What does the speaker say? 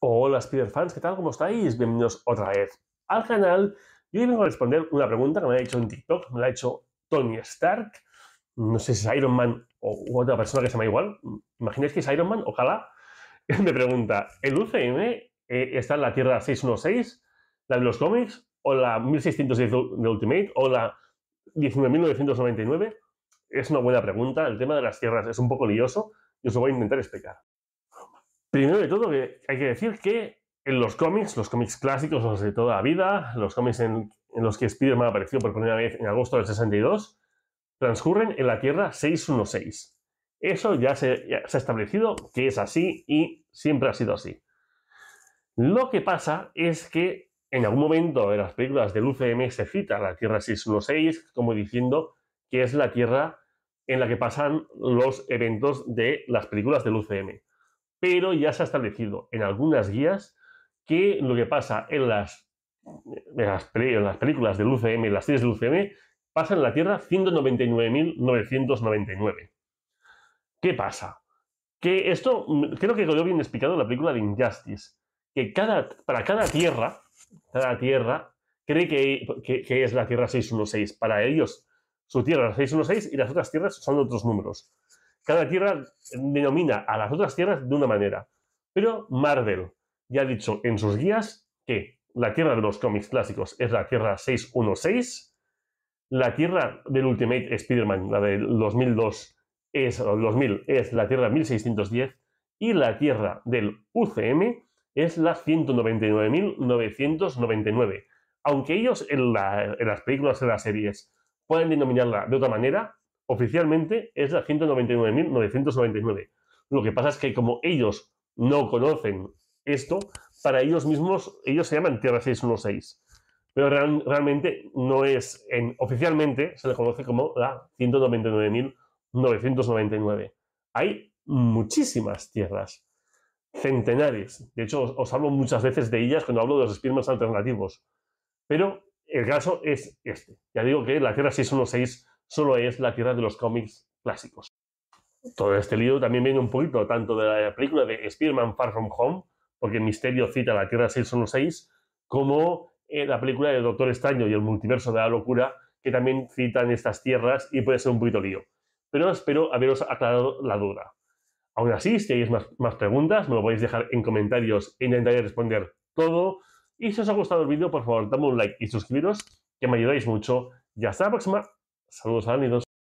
Hola Spider fans, ¿qué tal? ¿Cómo estáis? Bienvenidos otra vez al canal. Yo hoy vengo a responder una pregunta que me ha hecho en TikTok, me la ha hecho Tony Stark, no sé si es Iron Man o otra persona que se llama igual, imagináis que es Iron Man, ojalá, me pregunta, ¿el UCM eh, está en la Tierra 616, la de los cómics, o la 1610 de Ultimate, o la 1999? Es una buena pregunta, el tema de las tierras es un poco lioso, y os lo voy a intentar explicar. Primero de todo, que hay que decir que en los cómics, los cómics clásicos, los de toda la vida, los cómics en, los que Spider-Man apareció por primera vez en agosto del 62, transcurren en la Tierra 616. Eso ya se, ya se, ha establecido que es así y siempre ha sido así. Lo que pasa es que en algún momento de las películas del UCM se cita la Tierra 616 como diciendo que es la Tierra en la que pasan los eventos de las películas del UCM pero ya se ha establecido en algunas guías que lo que pasa en las, en las, películas del UCM, en las series del UCM, pasa en la Tierra 199.999. ¿Qué pasa? Que esto mm, creo que quedó bien explicado en la película de Injustice, que cada, para cada Tierra, cada Tierra cree que, que es la Tierra 616. Para ellos, su Tierra es 616 y las otras tierras son otros números. Cada tierra denomina a las otras tierras de una manera. Pero Marvel ya ha dicho en sus guías que la tierra de los cómics clásicos es la tierra 616, la tierra del Ultimate Spider-Man, la del 2002, es, 2000, es la tierra 1610 y la tierra del UCM es la 199.999. Aunque ellos en, en las películas, en las series, pueden denominarla de otra manera, oficialmente es la 199.999. Lo que pasa es que como ellos no conocen esto, para ellos mismos, ellos se llaman Tierra 616. Pero realmente no es, en, oficialmente se le conoce como la 199.999. Hay muchísimas tierras, centenares. De hecho, os, hablo muchas veces de ellas cuando hablo de los espirmas alternativos. Pero el caso es este. Ya digo que la Tierra 616 solo es la tierra de los cómics clásicos. Todo este lío también viene un poquito tanto de la película de Spider-Man Far From Home, porque Misterio cita la Tierra 616, como eh, la película de Doctor Extraño y el multiverso de la locura, que también citan estas tierras y puede ser un poquito lío. Pero espero haberos aclarado la duda. Aún así, si hay más, preguntas, me lo podéis dejar en comentarios e intentaré responder todo. Y si os ha gustado el vídeo, por favor, dame un like y suscribiros, que me ayudáis mucho. Y hasta la próxima. Saludos a